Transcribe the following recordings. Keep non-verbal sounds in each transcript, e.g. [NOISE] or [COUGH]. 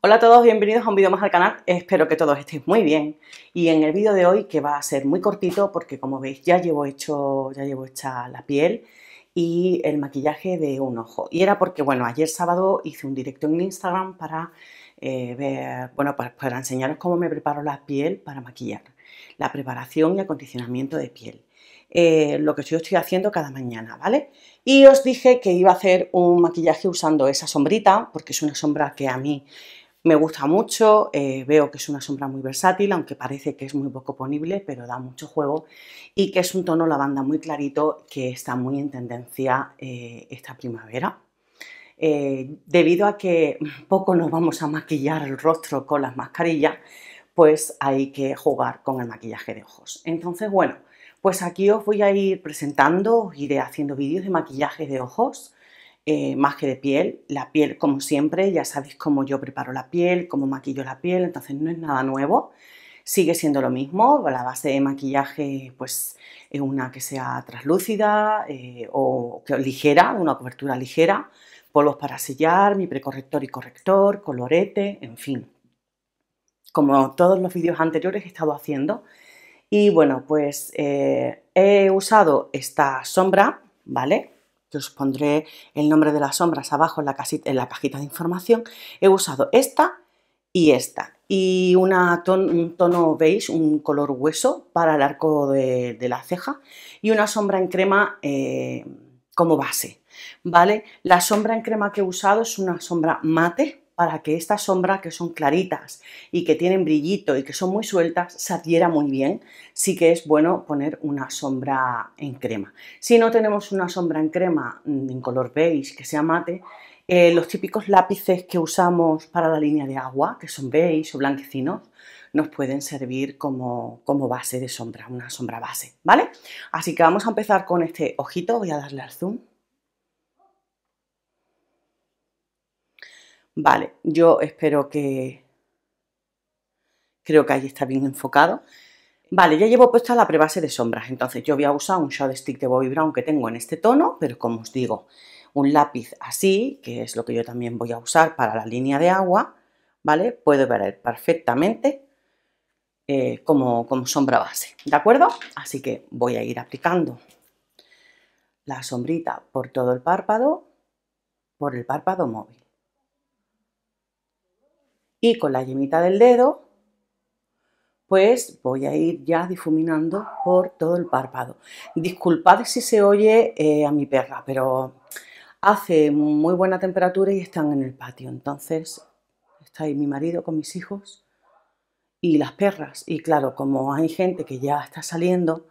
Hola a todos, bienvenidos a un vídeo más al canal, espero que todos estéis muy bien y en el vídeo de hoy que va a ser muy cortito porque como veis ya llevo hecho, ya llevo hecha la piel y el maquillaje de un ojo y era porque bueno, ayer sábado hice un directo en Instagram para eh, ver, bueno, para, enseñaros cómo me preparo la piel para maquillar, la preparación y acondicionamiento de piel. Eh, lo que yo estoy haciendo cada mañana, ¿vale? Y os dije que iba a hacer un maquillaje usando esa sombrita, porque es una sombra que a mí me gusta mucho, eh, veo que es una sombra muy versátil, aunque parece que es muy poco ponible, pero da mucho juego y que es un tono lavanda muy clarito que está muy en tendencia eh, esta primavera. Eh, debido a que poco nos vamos a maquillar el rostro con las mascarillas, pues hay que jugar con el maquillaje de ojos. Entonces, bueno, pues aquí os voy a ir presentando, os iré haciendo vídeos de maquillaje de ojos eh, más que de piel. La piel, como siempre, ya sabéis cómo yo preparo la piel, cómo maquillo la piel, entonces no es nada nuevo. Sigue siendo lo mismo, la base de maquillaje pues es una que sea translúcida eh, o ligera, una cobertura ligera, polvos para sellar, mi precorrector y corrector, colorete, en fin. Como todos los vídeos anteriores he estado haciendo. Y bueno, pues eh, he usado esta sombra, ¿vale? que os pondré el nombre de las sombras abajo en la, casita, en la cajita de información, he usado esta y esta. Y una un tono beige, un color hueso para el arco de, la ceja y una sombra en crema eh, como base. ¿Vale? La sombra en crema que he usado es una sombra mate para que estas sombra, que son claritas y que tienen brillito y que son muy sueltas, se adhiera muy bien, sí que es bueno poner una sombra en crema. Si no tenemos una sombra en crema mm, en color beige que sea mate, eh, los típicos lápices que usamos para la línea de agua, que son beige o blanquecinos, nos pueden servir como, como, base de sombra, una sombra base, ¿vale? Así que vamos a empezar con este ojito, voy a darle al zoom. Vale, yo espero que... Creo que ahí está bien enfocado. Vale, ya llevo puesta la prebase de sombras, entonces yo voy a usar un Shadow Stick de Bobbi Brown que tengo en este tono, pero como os digo, un lápiz así, que es lo que yo también voy a usar para la línea de agua, ¿vale? Puedo ver perfectamente eh, como, como sombra base, ¿de acuerdo? Así que voy a ir aplicando la sombrita por todo el párpado, por el párpado móvil y con la yemita del dedo pues voy a ir ya difuminando por todo el párpado. Disculpad si se oye eh, a mi perra, pero hace muy buena temperatura y están en el patio. Entonces está ahí mi marido con mis hijos y las perras. Y claro, como hay gente que ya está saliendo,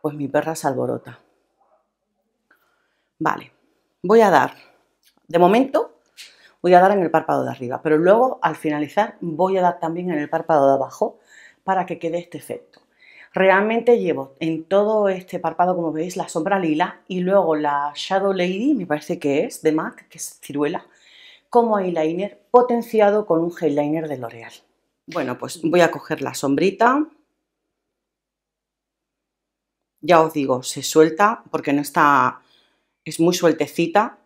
pues mi perra se alborota. Vale, voy a dar, de momento, voy a dar en el párpado de arriba, pero luego al finalizar voy a dar también en el párpado de abajo para que quede este efecto. Realmente llevo en todo este párpado, como veis, la sombra lila y luego la Shadow Lady, me parece que es, de MAC, que es ciruela, como eyeliner potenciado con un eyeliner de L'Oreal. Bueno, pues voy a coger la sombrita. Ya os digo, se suelta porque no está... es muy sueltecita,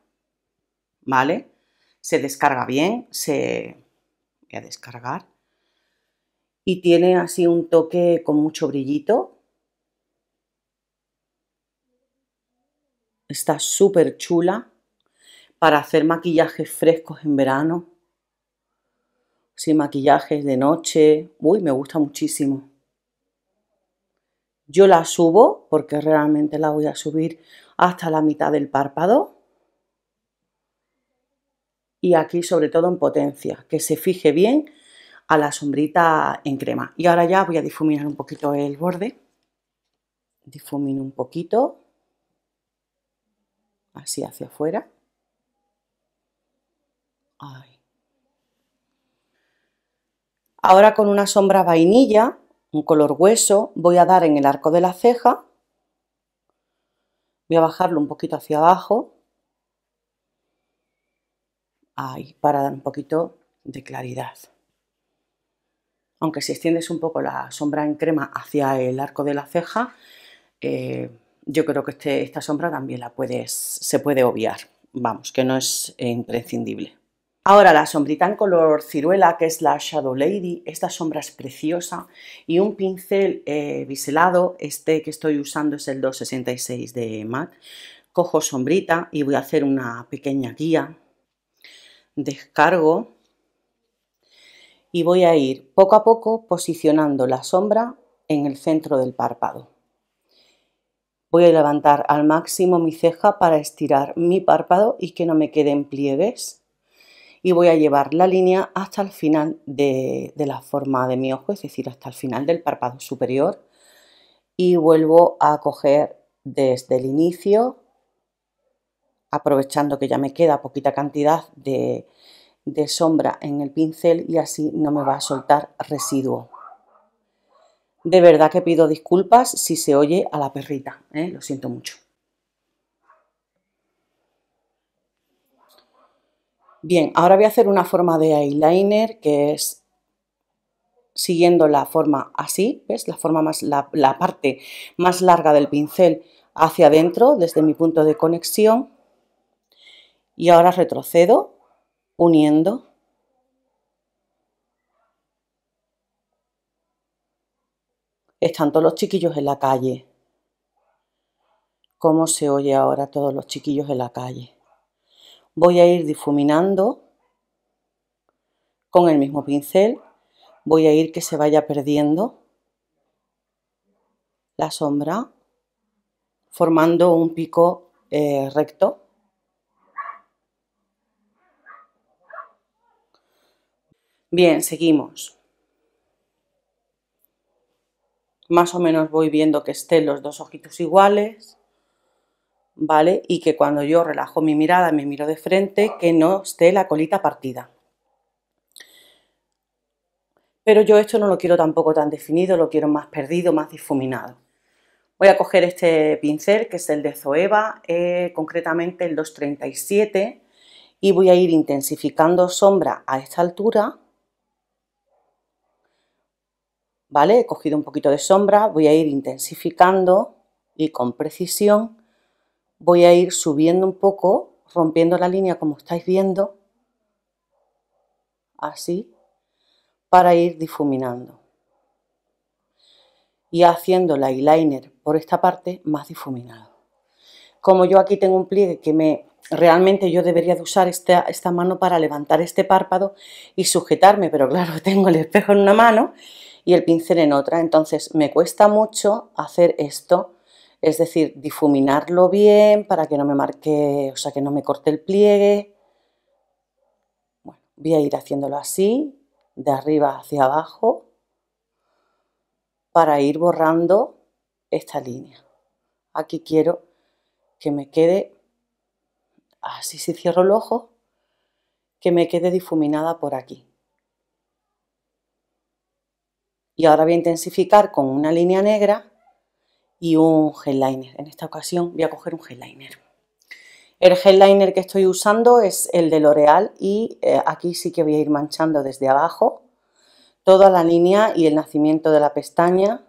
¿vale? se descarga bien, se... voy a descargar. Y tiene así un toque con mucho brillito. Está súper chula para hacer maquillajes frescos en verano. Sin maquillajes de noche. Uy, me gusta muchísimo. Yo la subo porque realmente la voy a subir hasta la mitad del párpado y aquí sobre todo en potencia, que se fije bien a la sombrita en crema. Y ahora ya voy a difuminar un poquito el borde. Difumino un poquito, así hacia afuera. Ahora con una sombra vainilla, un color hueso, voy a dar en el arco de la ceja. Voy a bajarlo un poquito hacia abajo ahí para dar un poquito de claridad. Aunque si extiendes un poco la sombra en crema hacia el arco de la ceja, eh, yo creo que este, esta sombra también la puedes, se puede obviar, vamos, que no es imprescindible. Ahora la sombrita en color ciruela, que es la Shadow Lady, esta sombra es preciosa y un pincel eh, biselado, este que estoy usando es el 266 de MAC. Cojo sombrita y voy a hacer una pequeña guía descargo y voy a ir poco a poco posicionando la sombra en el centro del párpado. Voy a levantar al máximo mi ceja para estirar mi párpado y que no me queden pliegues. Y voy a llevar la línea hasta el final de, la forma de mi ojo, es decir, hasta el final del párpado superior. Y vuelvo a coger desde el inicio aprovechando que ya me queda poquita cantidad de, sombra en el pincel y así no me va a soltar residuo. De verdad que pido disculpas si se oye a la perrita, ¿eh? lo siento mucho. Bien, ahora voy a hacer una forma de eyeliner que es siguiendo la forma así, ¿ves? La, forma más, la parte más larga del pincel hacia adentro desde mi punto de conexión y ahora retrocedo uniendo están todos los chiquillos en la calle. ¿Cómo se oye ahora todos los chiquillos en la calle? Voy a ir difuminando con el mismo pincel. Voy a ir que se vaya perdiendo la sombra, formando un pico eh, recto. Bien, seguimos. Más o menos voy viendo que estén los dos ojitos iguales, ¿vale? Y que cuando yo relajo mi mirada, me miro de frente, que no esté la colita partida. Pero yo esto no lo quiero tampoco tan definido, lo quiero más perdido, más difuminado. Voy a coger este pincel, que es el de Zoeva, eh, concretamente el 237, y voy a ir intensificando sombra a esta altura ¿vale? He cogido un poquito de sombra, voy a ir intensificando y con precisión voy a ir subiendo un poco, rompiendo la línea como estáis viendo, así, para ir difuminando y haciendo el eyeliner por esta parte más difuminado. Como yo aquí tengo un pliegue que me realmente yo debería de usar esta, esta mano para levantar este párpado y sujetarme, pero claro, [LAUGHS] tengo el espejo en una mano y el pincel en otra. Entonces me cuesta mucho hacer esto, es decir, difuminarlo bien para que no me marque, o sea, que no me corte el pliegue. Bueno, voy a ir haciéndolo así, de arriba hacia abajo, para ir borrando esta línea. Aquí quiero que me quede, así si cierro el ojo, que me quede difuminada por aquí. Y ahora voy a intensificar con una línea negra y un headliner. En esta ocasión voy a coger un headliner. El headliner que estoy usando es el de L'Oreal y eh, aquí sí que voy a ir manchando desde abajo toda la línea y el nacimiento de la pestaña.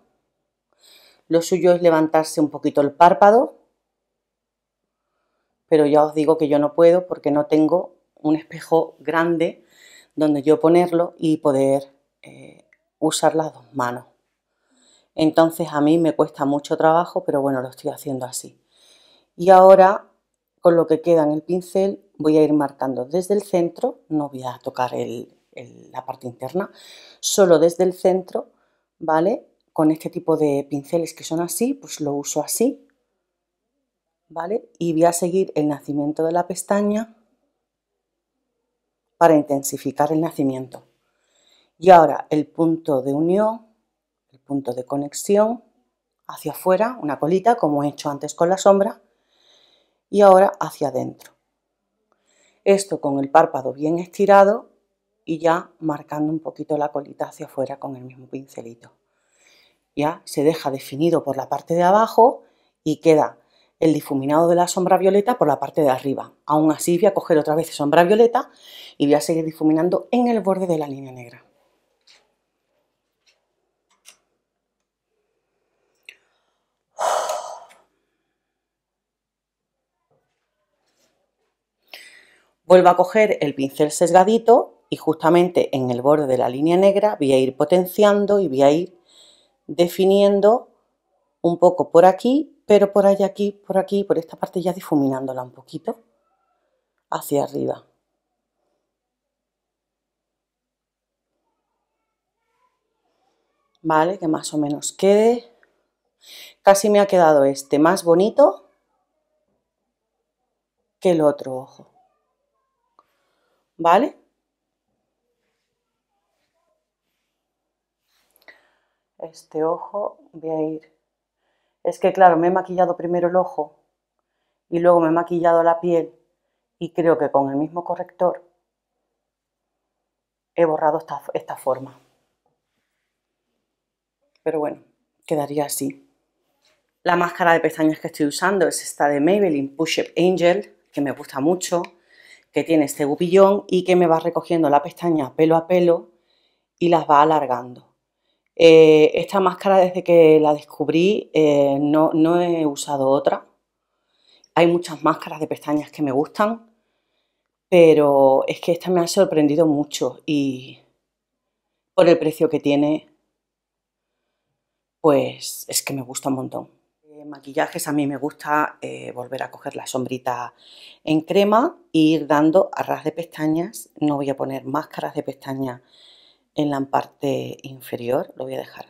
Lo suyo es levantarse un poquito el párpado, pero ya os digo que yo no puedo porque no tengo un espejo grande donde yo ponerlo y poder eh, usar las dos manos. Entonces a mí me cuesta mucho trabajo, pero bueno, lo estoy haciendo así. Y ahora, con lo que queda en el pincel, voy a ir marcando desde el centro, no voy a tocar la parte interna, solo desde el centro, ¿vale? Con este tipo de pinceles que son así, pues lo uso así, ¿vale? Y voy a seguir el nacimiento de la pestaña para intensificar el nacimiento. Y ahora el punto de unión, el punto de conexión hacia afuera, una colita como he hecho antes con la sombra, y ahora hacia adentro. Esto con el párpado bien estirado y ya marcando un poquito la colita hacia afuera con el mismo pincelito. Ya se deja definido por la parte de abajo y queda el difuminado de la sombra violeta por la parte de arriba. Aún así voy a coger otra vez sombra violeta y voy a seguir difuminando en el borde de la línea negra. Vuelvo a coger el pincel sesgadito y justamente en el borde de la línea negra voy a ir potenciando y voy a ir definiendo un poco por aquí, pero por allá aquí, por aquí, por esta parte ya difuminándola un poquito hacia arriba. ¿Vale? Que más o menos quede. Casi me ha quedado este más bonito que el otro ojo. ¿vale? Este ojo voy a ir... Es que claro, me he maquillado primero el ojo y luego me he maquillado la piel y creo que con el mismo corrector he borrado esta, esta forma. Pero bueno, quedaría así. La máscara de pestañas que estoy usando es esta de Maybelline Push Up Angel, que me gusta mucho que tiene este gupillón y que me va recogiendo la pestaña pelo a pelo y las va alargando. Eh, esta máscara desde que la descubrí eh, no, no he usado otra. Hay muchas máscaras de pestañas que me gustan, pero es que esta me ha sorprendido mucho y por el precio que tiene, pues es que me gusta un montón. Eh, maquillajes a mí me gusta eh, volver a coger la sombrita en crema e ir dando a ras de pestañas. No voy a poner máscaras de pestañas en la parte inferior, lo voy a dejar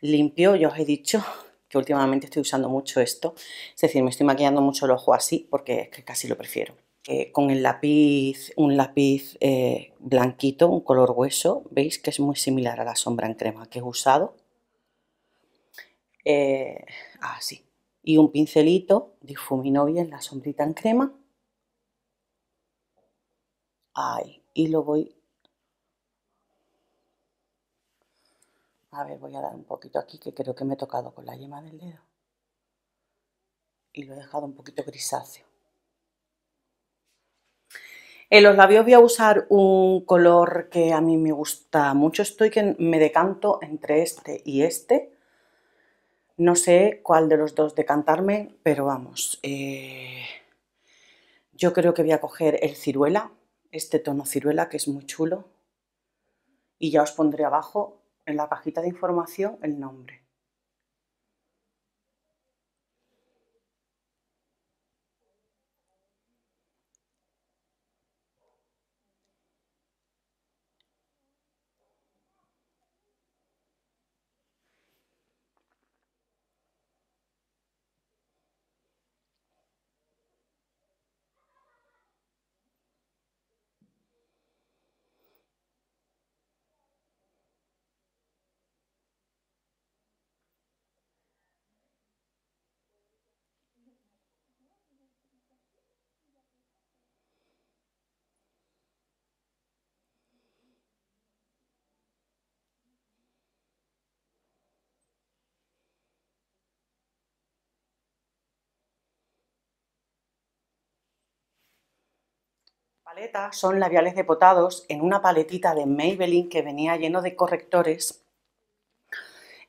limpio. Ya os he dicho [LAUGHS] que últimamente estoy usando mucho esto, es decir, me estoy maquillando mucho el ojo así porque es que casi lo prefiero. Eh, con el lápiz, un lápiz blanquito, un color hueso, veis que es muy similar a la sombra en crema que he usado eh, así. Y un pincelito difuminó bien la sombrita en crema. Ahí. Y lo voy... A ver, voy a dar un poquito aquí, que creo que me he tocado con la yema del dedo. Y lo he dejado un poquito grisáceo. En los labios voy a usar un color que a mí me gusta mucho. Estoy que me decanto entre este y este. No sé cuál de los dos decantarme, pero vamos, eh, yo creo que voy a coger el ciruela, este tono ciruela que es muy chulo, y ya os pondré abajo en la cajita de información el nombre. son labiales de potados en una paletita de Maybelline que venía lleno de correctores.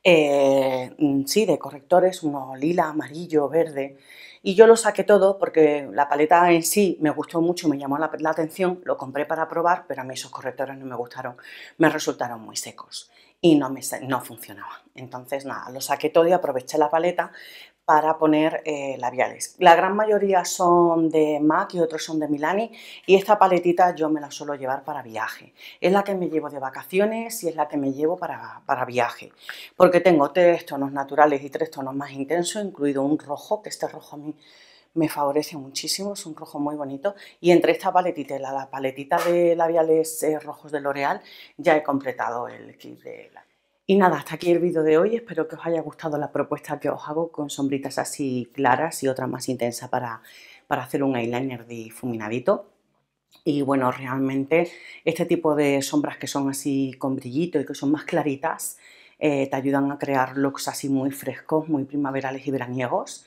Eh, mm, sí, de correctores, uno lila, amarillo, verde. Y yo lo saqué todo porque la paleta en sí me gustó mucho, me llamó la, atención, lo compré para probar, pero a mí esos correctores no me gustaron, me resultaron muy secos y no, me, no funcionaban. Entonces, nada, lo saqué todo y aproveché la paleta para poner eh, labiales. La gran mayoría son de MAC y otros son de Milani y esta paletita yo me la suelo llevar para viaje. Es la que me llevo de vacaciones y es la que me llevo para, viaje. Porque tengo tres tonos naturales y tres tonos más intensos, incluido un rojo, que este rojo a mí me favorece muchísimo, es un rojo muy bonito. Y entre esta paletita y la, paletita de labiales eh, rojos de L'Oreal ya he completado el kit de labiales. Y nada, hasta aquí el vídeo de hoy. Espero que os haya gustado la propuesta que os hago con sombritas así claras y otra más intensa para, hacer un eyeliner difuminadito. Y bueno, realmente este tipo de sombras que son así con brillito y que son más claritas, eh, te ayudan a crear looks así muy frescos, muy primaverales y veraniegos.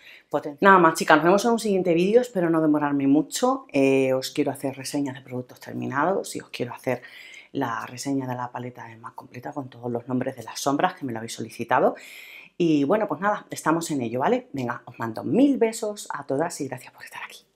Nada más chicas, nos vemos en un siguiente vídeo, espero no demorarme mucho. Eh, os quiero hacer reseñas de productos terminados y os quiero hacer la reseña de la paleta es más completa con todos los nombres de las sombras que me lo habéis solicitado. Y bueno, pues nada, estamos en ello, ¿vale? Venga, os mando mil besos a todas y gracias por estar aquí.